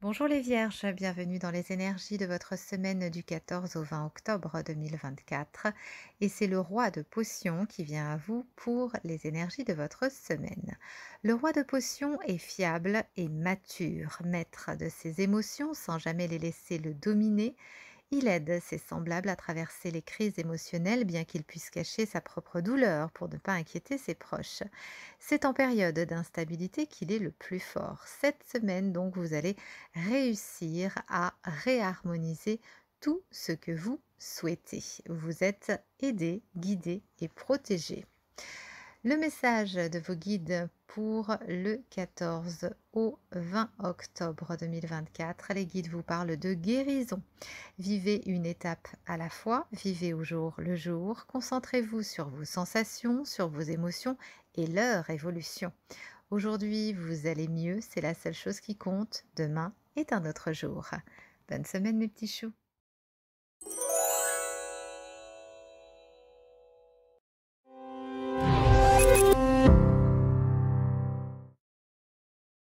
Bonjour les Vierges, bienvenue dans les énergies de votre semaine du 14 au 20 octobre 2024 et c'est le roi de potions qui vient à vous pour les énergies de votre semaine. Le roi de potions est fiable et mature, maître de ses émotions sans jamais les laisser le dominer il aide ses semblables à traverser les crises émotionnelles bien qu'il puisse cacher sa propre douleur pour ne pas inquiéter ses proches. C'est en période d'instabilité qu'il est le plus fort. Cette semaine donc vous allez réussir à réharmoniser tout ce que vous souhaitez. Vous êtes aidé, guidé et protégé. Le message de vos guides pour le 14 au 20 octobre 2024. Les guides vous parlent de guérison. Vivez une étape à la fois, vivez au jour le jour, concentrez-vous sur vos sensations, sur vos émotions et leur évolution. Aujourd'hui, vous allez mieux, c'est la seule chose qui compte. Demain est un autre jour. Bonne semaine mes petits choux.